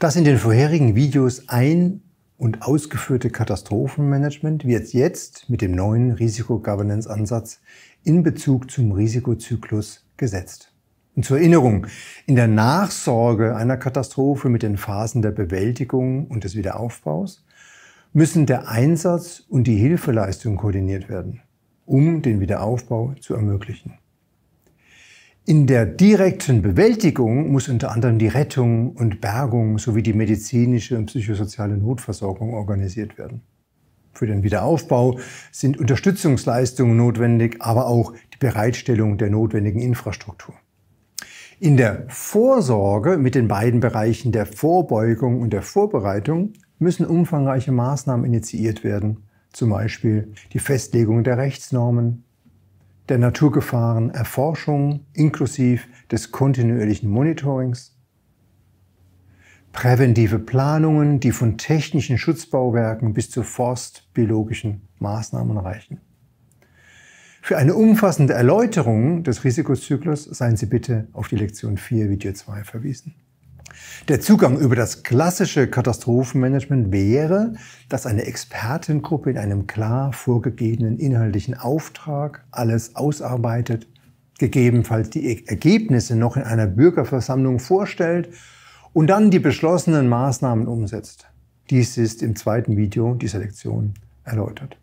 Das in den vorherigen Videos ein- und ausgeführte Katastrophenmanagement wird jetzt mit dem neuen Risikogovernance-Ansatz in Bezug zum Risikozyklus gesetzt. Und zur Erinnerung, in der Nachsorge einer Katastrophe mit den Phasen der Bewältigung und des Wiederaufbaus müssen der Einsatz und die Hilfeleistung koordiniert werden, um den Wiederaufbau zu ermöglichen. In der direkten Bewältigung muss unter anderem die Rettung und Bergung sowie die medizinische und psychosoziale Notversorgung organisiert werden. Für den Wiederaufbau sind Unterstützungsleistungen notwendig, aber auch die Bereitstellung der notwendigen Infrastruktur. In der Vorsorge mit den beiden Bereichen der Vorbeugung und der Vorbereitung müssen umfangreiche Maßnahmen initiiert werden, zum Beispiel die Festlegung der Rechtsnormen, der Naturgefahrenerforschung inklusive des kontinuierlichen Monitorings, präventive Planungen, die von technischen Schutzbauwerken bis zu forstbiologischen Maßnahmen reichen. Für eine umfassende Erläuterung des Risikozyklus seien Sie bitte auf die Lektion 4 Video 2 verwiesen. Der Zugang über das klassische Katastrophenmanagement wäre, dass eine Expertengruppe in einem klar vorgegebenen inhaltlichen Auftrag alles ausarbeitet, gegebenenfalls die Ergebnisse noch in einer Bürgerversammlung vorstellt und dann die beschlossenen Maßnahmen umsetzt. Dies ist im zweiten Video dieser Lektion erläutert.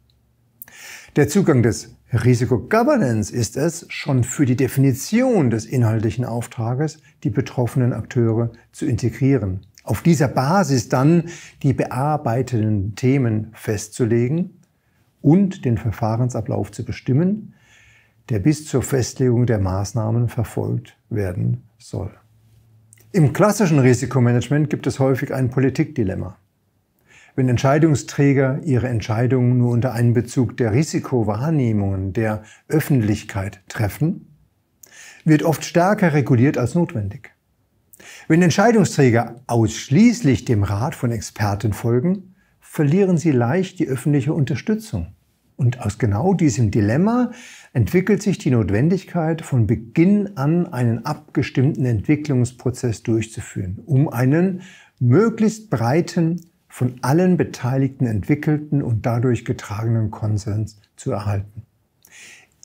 Der Zugang des Risiko Governance ist es, schon für die Definition des inhaltlichen Auftrages die betroffenen Akteure zu integrieren. Auf dieser Basis dann die bearbeitenden Themen festzulegen und den Verfahrensablauf zu bestimmen, der bis zur Festlegung der Maßnahmen verfolgt werden soll. Im klassischen Risikomanagement gibt es häufig ein Politikdilemma. Wenn Entscheidungsträger ihre Entscheidungen nur unter Einbezug der Risikowahrnehmungen der Öffentlichkeit treffen, wird oft stärker reguliert als notwendig. Wenn Entscheidungsträger ausschließlich dem Rat von Experten folgen, verlieren sie leicht die öffentliche Unterstützung. Und aus genau diesem Dilemma entwickelt sich die Notwendigkeit, von Beginn an einen abgestimmten Entwicklungsprozess durchzuführen, um einen möglichst breiten von allen Beteiligten entwickelten und dadurch getragenen Konsens zu erhalten.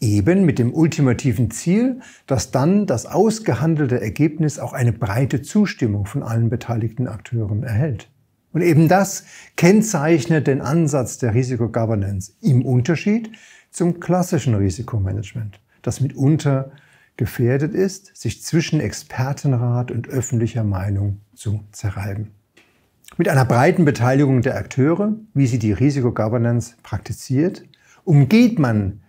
Eben mit dem ultimativen Ziel, dass dann das ausgehandelte Ergebnis auch eine breite Zustimmung von allen beteiligten Akteuren erhält. Und eben das kennzeichnet den Ansatz der Risikogovernance im Unterschied zum klassischen Risikomanagement, das mitunter gefährdet ist, sich zwischen Expertenrat und öffentlicher Meinung zu zerreiben. Mit einer breiten Beteiligung der Akteure, wie sie die Risikogovernance praktiziert, umgeht man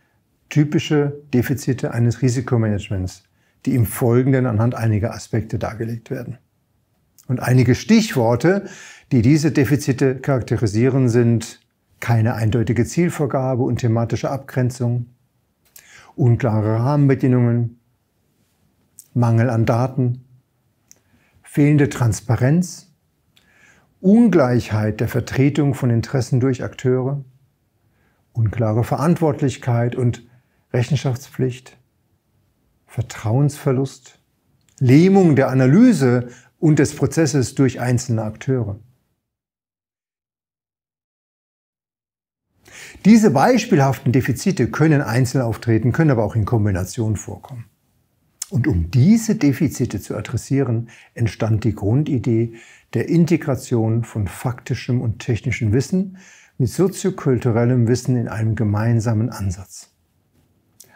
typische Defizite eines Risikomanagements, die im Folgenden anhand einiger Aspekte dargelegt werden. Und einige Stichworte, die diese Defizite charakterisieren, sind keine eindeutige Zielvorgabe und thematische Abgrenzung, unklare Rahmenbedingungen, Mangel an Daten, fehlende Transparenz, Ungleichheit der Vertretung von Interessen durch Akteure, unklare Verantwortlichkeit und Rechenschaftspflicht, Vertrauensverlust, Lähmung der Analyse und des Prozesses durch einzelne Akteure. Diese beispielhaften Defizite können einzeln auftreten, können aber auch in Kombination vorkommen. Und um diese Defizite zu adressieren, entstand die Grundidee der Integration von faktischem und technischem Wissen mit soziokulturellem Wissen in einem gemeinsamen Ansatz.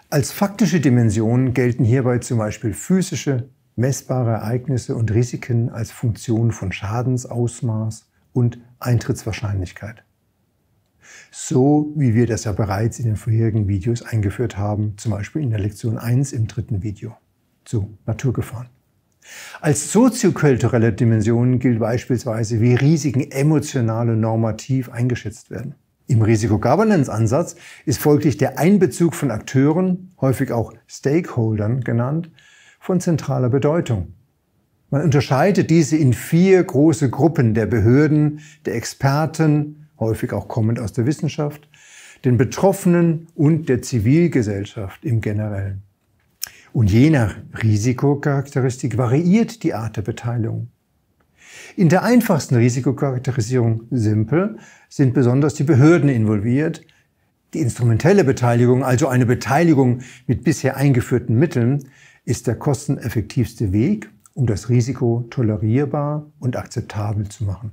Als faktische Dimension gelten hierbei zum Beispiel physische, messbare Ereignisse und Risiken als Funktion von Schadensausmaß und Eintrittswahrscheinlichkeit. So wie wir das ja bereits in den vorherigen Videos eingeführt haben, zum Beispiel in der Lektion 1 im dritten Video zu Naturgefahren. Als soziokulturelle Dimension gilt beispielsweise, wie Risiken emotional und normativ eingeschätzt werden. Im Risiko-Governance-Ansatz ist folglich der Einbezug von Akteuren, häufig auch Stakeholdern genannt, von zentraler Bedeutung. Man unterscheidet diese in vier große Gruppen der Behörden, der Experten, häufig auch kommend aus der Wissenschaft, den Betroffenen und der Zivilgesellschaft im Generellen. Und je nach Risikokarakteristik variiert die Art der Beteiligung. In der einfachsten Risikokarakterisierung, simpel sind besonders die Behörden involviert. Die instrumentelle Beteiligung, also eine Beteiligung mit bisher eingeführten Mitteln, ist der kosteneffektivste Weg, um das Risiko tolerierbar und akzeptabel zu machen.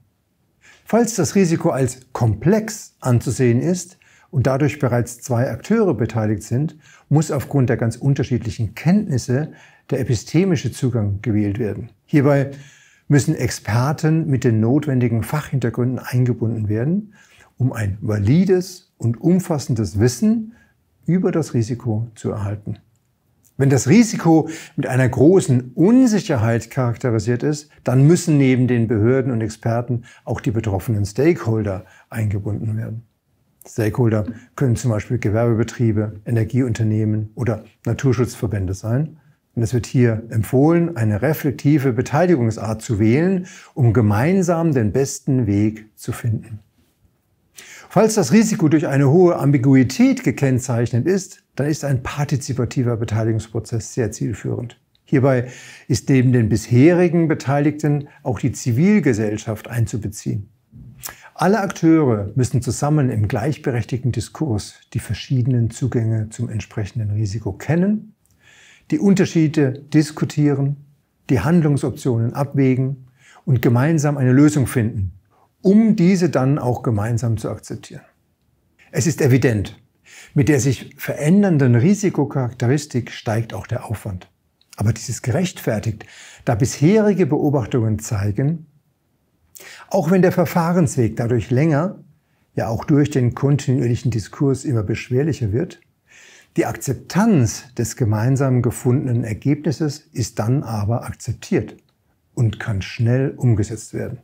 Falls das Risiko als komplex anzusehen ist, und dadurch bereits zwei Akteure beteiligt sind, muss aufgrund der ganz unterschiedlichen Kenntnisse der epistemische Zugang gewählt werden. Hierbei müssen Experten mit den notwendigen Fachhintergründen eingebunden werden, um ein valides und umfassendes Wissen über das Risiko zu erhalten. Wenn das Risiko mit einer großen Unsicherheit charakterisiert ist, dann müssen neben den Behörden und Experten auch die betroffenen Stakeholder eingebunden werden. Stakeholder können zum Beispiel Gewerbebetriebe, Energieunternehmen oder Naturschutzverbände sein. Und es wird hier empfohlen, eine reflektive Beteiligungsart zu wählen, um gemeinsam den besten Weg zu finden. Falls das Risiko durch eine hohe Ambiguität gekennzeichnet ist, dann ist ein partizipativer Beteiligungsprozess sehr zielführend. Hierbei ist neben den bisherigen Beteiligten auch die Zivilgesellschaft einzubeziehen. Alle Akteure müssen zusammen im gleichberechtigten Diskurs die verschiedenen Zugänge zum entsprechenden Risiko kennen, die Unterschiede diskutieren, die Handlungsoptionen abwägen und gemeinsam eine Lösung finden, um diese dann auch gemeinsam zu akzeptieren. Es ist evident, mit der sich verändernden Risikokarakteristik steigt auch der Aufwand. Aber dies ist gerechtfertigt, da bisherige Beobachtungen zeigen, auch wenn der Verfahrensweg dadurch länger, ja auch durch den kontinuierlichen Diskurs immer beschwerlicher wird, die Akzeptanz des gemeinsam gefundenen Ergebnisses ist dann aber akzeptiert und kann schnell umgesetzt werden.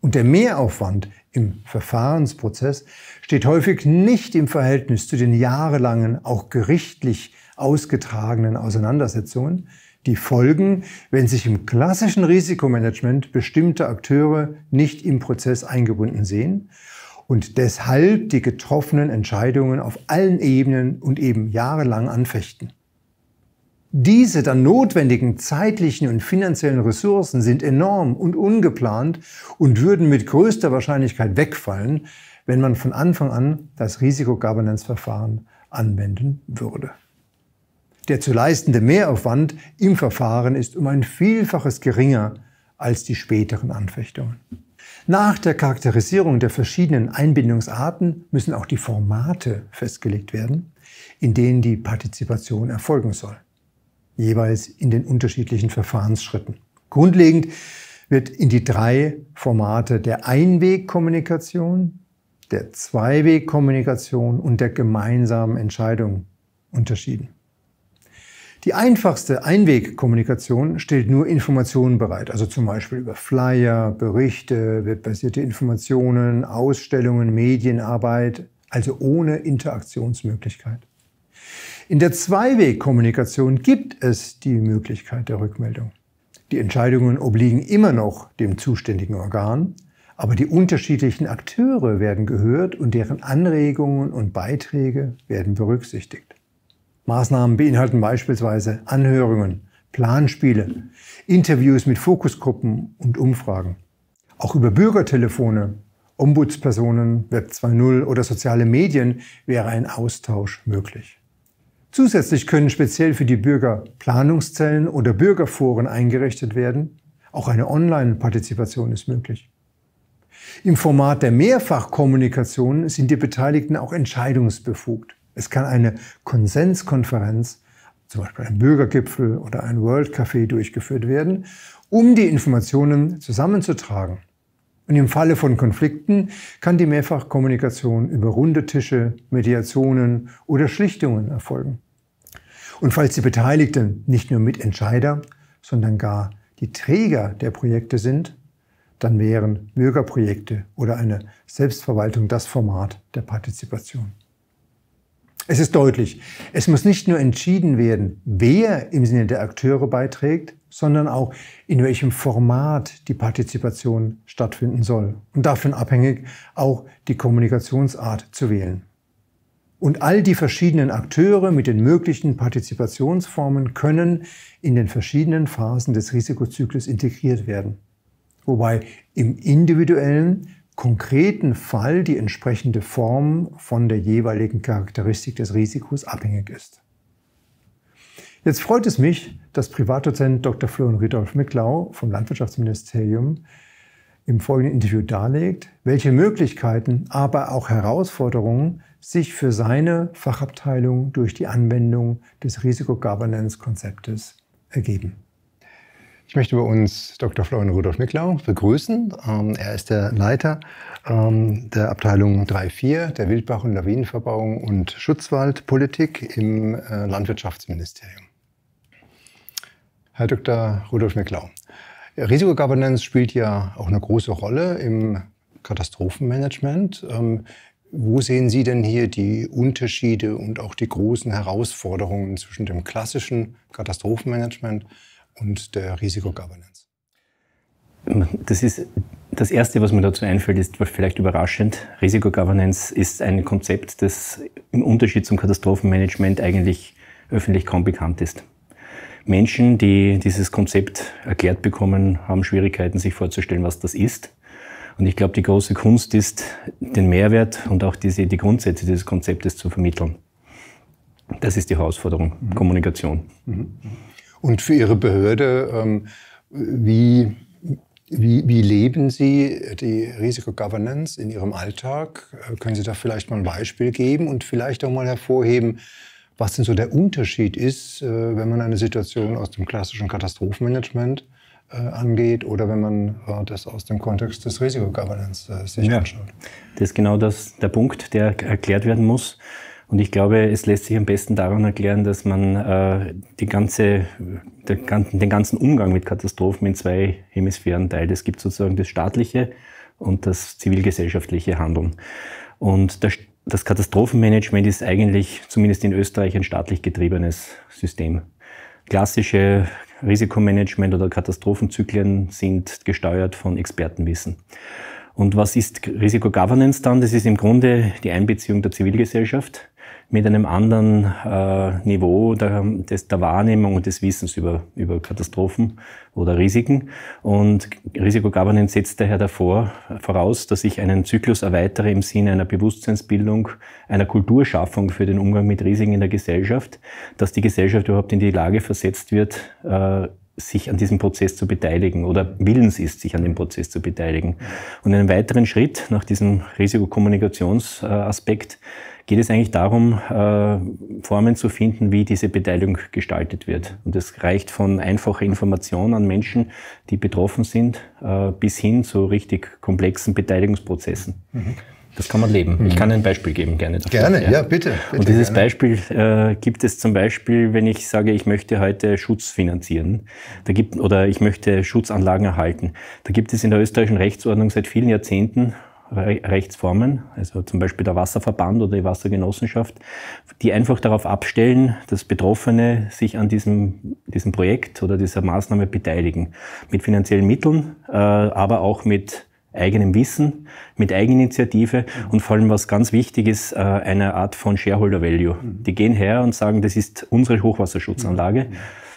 Und der Mehraufwand im Verfahrensprozess steht häufig nicht im Verhältnis zu den jahrelangen, auch gerichtlich ausgetragenen Auseinandersetzungen, die Folgen, wenn sich im klassischen Risikomanagement bestimmte Akteure nicht im Prozess eingebunden sehen und deshalb die getroffenen Entscheidungen auf allen Ebenen und eben jahrelang anfechten. Diese dann notwendigen zeitlichen und finanziellen Ressourcen sind enorm und ungeplant und würden mit größter Wahrscheinlichkeit wegfallen, wenn man von Anfang an das Risikogovernance-Verfahren anwenden würde. Der zu leistende Mehraufwand im Verfahren ist um ein Vielfaches geringer als die späteren Anfechtungen. Nach der Charakterisierung der verschiedenen Einbindungsarten müssen auch die Formate festgelegt werden, in denen die Partizipation erfolgen soll, jeweils in den unterschiedlichen Verfahrensschritten. Grundlegend wird in die drei Formate der Einwegkommunikation, der Zweiwegkommunikation und der gemeinsamen Entscheidung unterschieden. Die einfachste Einwegkommunikation stellt nur Informationen bereit, also zum Beispiel über Flyer, Berichte, webbasierte Informationen, Ausstellungen, Medienarbeit, also ohne Interaktionsmöglichkeit. In der Zweiwegkommunikation gibt es die Möglichkeit der Rückmeldung. Die Entscheidungen obliegen immer noch dem zuständigen Organ, aber die unterschiedlichen Akteure werden gehört und deren Anregungen und Beiträge werden berücksichtigt. Maßnahmen beinhalten beispielsweise Anhörungen, Planspiele, Interviews mit Fokusgruppen und Umfragen. Auch über Bürgertelefone, Ombudspersonen, Web 2.0 oder soziale Medien wäre ein Austausch möglich. Zusätzlich können speziell für die Bürger Planungszellen oder Bürgerforen eingerichtet werden. Auch eine Online-Partizipation ist möglich. Im Format der Mehrfachkommunikation sind die Beteiligten auch entscheidungsbefugt. Es kann eine Konsenskonferenz, zum Beispiel ein Bürgergipfel oder ein World Café durchgeführt werden, um die Informationen zusammenzutragen. Und im Falle von Konflikten kann die Mehrfachkommunikation über runde Tische, Mediationen oder Schlichtungen erfolgen. Und falls die Beteiligten nicht nur Mitentscheider, sondern gar die Träger der Projekte sind, dann wären Bürgerprojekte oder eine Selbstverwaltung das Format der Partizipation. Es ist deutlich, es muss nicht nur entschieden werden, wer im Sinne der Akteure beiträgt, sondern auch, in welchem Format die Partizipation stattfinden soll und davon abhängig auch die Kommunikationsart zu wählen. Und all die verschiedenen Akteure mit den möglichen Partizipationsformen können in den verschiedenen Phasen des Risikozyklus integriert werden. Wobei im individuellen konkreten Fall die entsprechende Form von der jeweiligen Charakteristik des Risikos abhängig ist. Jetzt freut es mich, dass Privatdozent Dr. Florian Rudolf Micklau vom Landwirtschaftsministerium im folgenden Interview darlegt, welche Möglichkeiten, aber auch Herausforderungen sich für seine Fachabteilung durch die Anwendung des Risikogovernance-Konzeptes ergeben. Ich möchte bei uns Dr. Florian Rudolf Micklau begrüßen. Ähm, er ist der Leiter ähm, der Abteilung 3.4 der Wildbach- und Lawinenverbauung und Schutzwaldpolitik im äh, Landwirtschaftsministerium. Herr Dr. Rudolf Micklau, Risikogovernance spielt ja auch eine große Rolle im Katastrophenmanagement. Ähm, wo sehen Sie denn hier die Unterschiede und auch die großen Herausforderungen zwischen dem klassischen Katastrophenmanagement und der Risikogovernance? Das ist das Erste, was mir dazu einfällt, ist vielleicht überraschend. Risikogovernance ist ein Konzept, das im Unterschied zum Katastrophenmanagement eigentlich öffentlich kaum bekannt ist. Menschen, die dieses Konzept erklärt bekommen, haben Schwierigkeiten, sich vorzustellen, was das ist. Und ich glaube, die große Kunst ist, den Mehrwert und auch diese, die Grundsätze dieses Konzeptes zu vermitteln. Das ist die Herausforderung, mhm. Kommunikation. Mhm. Und für Ihre Behörde, ähm, wie, wie, wie, leben Sie die Risikogovernance in Ihrem Alltag? Äh, können Sie da vielleicht mal ein Beispiel geben und vielleicht auch mal hervorheben, was denn so der Unterschied ist, äh, wenn man eine Situation aus dem klassischen Katastrophenmanagement äh, angeht oder wenn man das aus dem Kontext des Risikogovernance sich anschaut? Ja, das ist genau das, der Punkt, der erklärt werden muss. Und ich glaube, es lässt sich am besten daran erklären, dass man äh, die ganze, ganzen, den ganzen Umgang mit Katastrophen in zwei Hemisphären teilt. Es gibt sozusagen das staatliche und das zivilgesellschaftliche Handeln. Und das, das Katastrophenmanagement ist eigentlich, zumindest in Österreich, ein staatlich getriebenes System. Klassische Risikomanagement oder Katastrophenzyklen sind gesteuert von Expertenwissen. Und was ist Risikogovernance dann? Das ist im Grunde die Einbeziehung der Zivilgesellschaft mit einem anderen äh, Niveau der, des, der Wahrnehmung und des Wissens über, über Katastrophen oder Risiken. Und Risikogovernance setzt daher davor, voraus, dass ich einen Zyklus erweitere im Sinne einer Bewusstseinsbildung, einer Kulturschaffung für den Umgang mit Risiken in der Gesellschaft, dass die Gesellschaft überhaupt in die Lage versetzt wird, äh, sich an diesem Prozess zu beteiligen oder willens ist, sich an dem Prozess zu beteiligen. Und einen weiteren Schritt nach diesem Risikokommunikationsaspekt äh, geht es eigentlich darum, äh, Formen zu finden, wie diese Beteiligung gestaltet wird. Und das reicht von einfacher Information an Menschen, die betroffen sind, äh, bis hin zu richtig komplexen Beteiligungsprozessen. Mhm. Das kann man leben. Ich mhm. kann ein Beispiel geben, gerne. Dafür. Gerne, ja, ja bitte, bitte, Und dieses gerne. Beispiel äh, gibt es zum Beispiel, wenn ich sage, ich möchte heute Schutz finanzieren da gibt, oder ich möchte Schutzanlagen erhalten. Da gibt es in der österreichischen Rechtsordnung seit vielen Jahrzehnten Re Rechtsformen, also zum Beispiel der Wasserverband oder die Wassergenossenschaft, die einfach darauf abstellen, dass Betroffene sich an diesem, diesem Projekt oder dieser Maßnahme beteiligen. Mit finanziellen Mitteln, äh, aber auch mit eigenem Wissen, mit Eigeninitiative und vor allem, was ganz wichtig ist, äh, eine Art von Shareholder Value. Mhm. Die gehen her und sagen, das ist unsere Hochwasserschutzanlage. Mhm.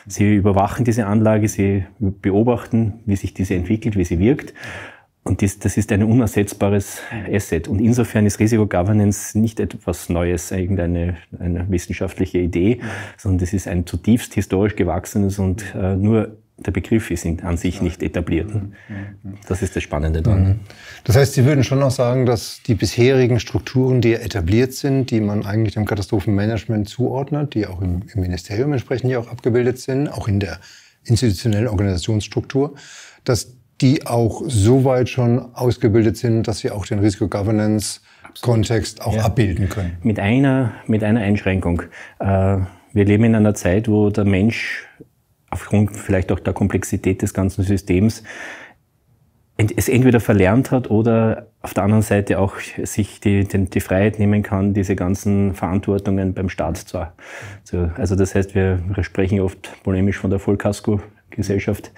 Sie überwachen diese Anlage, sie beobachten, wie sich diese entwickelt, wie sie wirkt und das, das ist ein unersetzbares Asset. Und insofern ist Risiko Governance nicht etwas Neues, irgendeine eine wissenschaftliche Idee, sondern das ist ein zutiefst historisch gewachsenes und äh, nur der Begriff ist an sich nicht etabliert. Das ist das Spannende daran. Mhm. Das heißt, Sie würden schon noch sagen, dass die bisherigen Strukturen, die etabliert sind, die man eigentlich dem Katastrophenmanagement zuordnet, die auch im, im Ministerium entsprechend hier auch abgebildet sind, auch in der institutionellen Organisationsstruktur, dass die auch so weit schon ausgebildet sind, dass sie auch den Risiko-Governance-Kontext auch ja. abbilden können. Mit einer, mit einer Einschränkung. Äh, wir leben in einer Zeit, wo der Mensch aufgrund vielleicht auch der Komplexität des ganzen Systems es entweder verlernt hat oder auf der anderen Seite auch sich die, die, die Freiheit nehmen kann, diese ganzen Verantwortungen beim Staat zu. Also das heißt, wir sprechen oft polemisch von der Vollkasko Gesellschaft,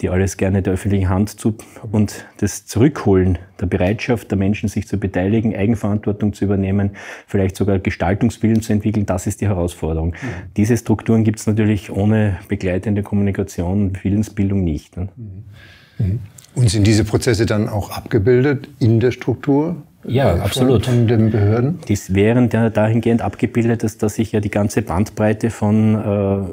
die alles gerne der öffentlichen Hand zu und das Zurückholen der Bereitschaft der Menschen, sich zu beteiligen, Eigenverantwortung zu übernehmen, vielleicht sogar Gestaltungswillen zu entwickeln, das ist die Herausforderung. Mhm. Diese Strukturen gibt es natürlich ohne begleitende Kommunikation und Willensbildung nicht. Ne? Mhm. mhm. Und sind diese Prozesse dann auch abgebildet in der Struktur? Ja, äh, von, absolut. Von den Behörden? Die wären dahingehend abgebildet, dass, dass ich ja die ganze Bandbreite von äh,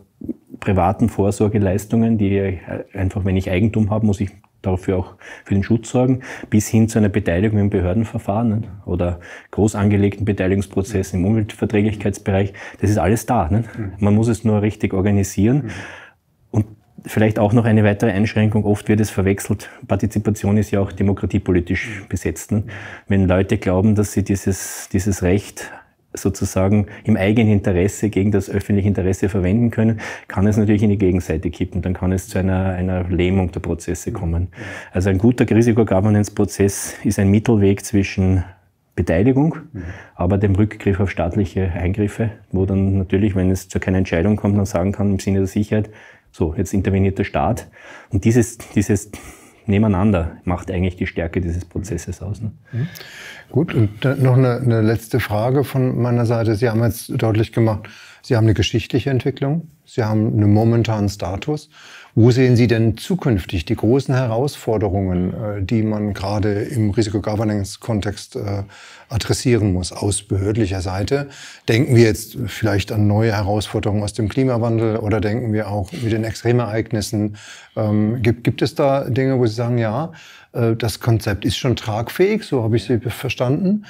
privaten Vorsorgeleistungen, die einfach, wenn ich Eigentum habe, muss ich dafür auch für den Schutz sorgen, bis hin zu einer Beteiligung im Behördenverfahren oder groß angelegten Beteiligungsprozess im Umweltverträglichkeitsbereich. Das ist alles da. Ne? Mhm. Man muss es nur richtig organisieren. Mhm. Und vielleicht auch noch eine weitere Einschränkung. Oft wird es verwechselt. Partizipation ist ja auch demokratiepolitisch mhm. besetzt. Ne? Wenn Leute glauben, dass sie dieses, dieses Recht sozusagen im eigenen Interesse gegen das öffentliche Interesse verwenden können, kann es natürlich in die Gegenseite kippen. Dann kann es zu einer, einer Lähmung der Prozesse kommen. Also ein guter Risikogovernance-Prozess ist ein Mittelweg zwischen Beteiligung, mhm. aber dem Rückgriff auf staatliche Eingriffe, wo dann natürlich, wenn es zu keiner Entscheidung kommt, man sagen kann, im Sinne der Sicherheit, so, jetzt interveniert der Staat. Und dieses, dieses nebeneinander macht eigentlich die Stärke dieses Prozesses aus. Ne? Mhm. Gut, und noch eine, eine, letzte Frage von meiner Seite. Sie haben jetzt deutlich gemacht, Sie haben eine geschichtliche Entwicklung, Sie haben einen momentanen Status wo sehen Sie denn zukünftig die großen Herausforderungen, äh, die man gerade im risiko governance kontext äh, adressieren muss aus behördlicher Seite? Denken wir jetzt vielleicht an neue Herausforderungen aus dem Klimawandel oder denken wir auch mit den Extremereignissen? Ähm, gibt, gibt es da Dinge, wo Sie sagen, ja, äh, das Konzept ist schon tragfähig, so habe ich Sie verstanden,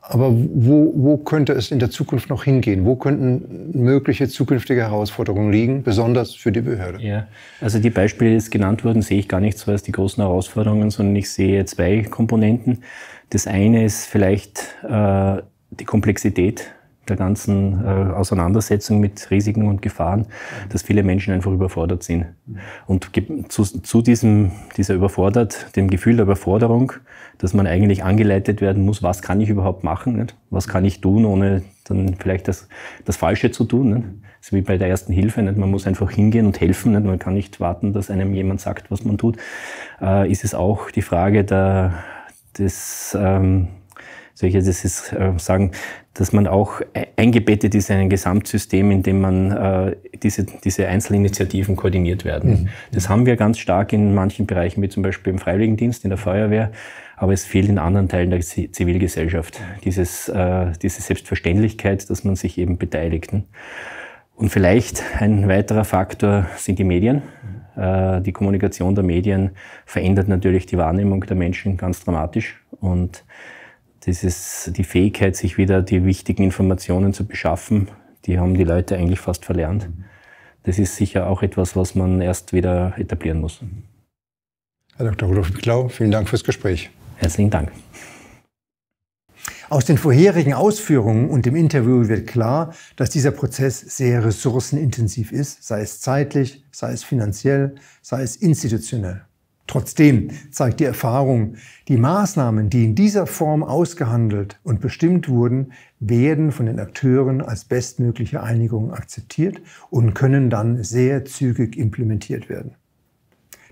aber wo, wo könnte es in der Zukunft noch hingehen? Wo könnten mögliche zukünftige Herausforderungen liegen, besonders für die Behörde? Ja, also die Beispiele, die jetzt genannt wurden, sehe ich gar nicht so als die großen Herausforderungen, sondern ich sehe zwei Komponenten. Das eine ist vielleicht äh, die Komplexität der ganzen äh, Auseinandersetzung mit Risiken und Gefahren, dass viele Menschen einfach überfordert sind. Und zu, zu diesem, dieser überfordert, dem Gefühl der Überforderung dass man eigentlich angeleitet werden muss, was kann ich überhaupt machen, nicht? was kann ich tun, ohne dann vielleicht das, das Falsche zu tun. Nicht? Das ist wie bei der ersten Hilfe, nicht? man muss einfach hingehen und helfen, nicht? man kann nicht warten, dass einem jemand sagt, was man tut. Äh, ist es auch die Frage der, des, ähm, soll ich jetzt ist, äh, sagen, dass man auch e-, eingebettet ist in ein Gesamtsystem, in dem man äh, diese, diese Einzelinitiativen koordiniert werden. Mhm. Das haben wir ganz stark in manchen Bereichen, wie zum Beispiel im Freiwilligendienst, in der Feuerwehr. Aber es fehlt in anderen Teilen der Zivilgesellschaft genau. dieses, äh, diese Selbstverständlichkeit, dass man sich eben beteiligt. Ne? Und vielleicht ein weiterer Faktor sind die Medien. Mhm. Äh, die Kommunikation der Medien verändert natürlich die Wahrnehmung der Menschen ganz dramatisch. Und das ist die Fähigkeit, sich wieder die wichtigen Informationen zu beschaffen, die haben die Leute eigentlich fast verlernt. Mhm. Das ist sicher auch etwas, was man erst wieder etablieren muss. Mhm. Herr Dr. Rudolf Biklau, vielen Dank fürs Gespräch. Herzlichen Dank. Aus den vorherigen Ausführungen und dem Interview wird klar, dass dieser Prozess sehr ressourcenintensiv ist, sei es zeitlich, sei es finanziell, sei es institutionell. Trotzdem zeigt die Erfahrung, die Maßnahmen, die in dieser Form ausgehandelt und bestimmt wurden, werden von den Akteuren als bestmögliche Einigung akzeptiert und können dann sehr zügig implementiert werden.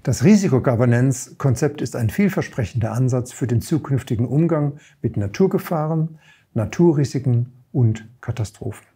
Das Risikogovernance-Konzept ist ein vielversprechender Ansatz für den zukünftigen Umgang mit Naturgefahren, Naturrisiken und Katastrophen.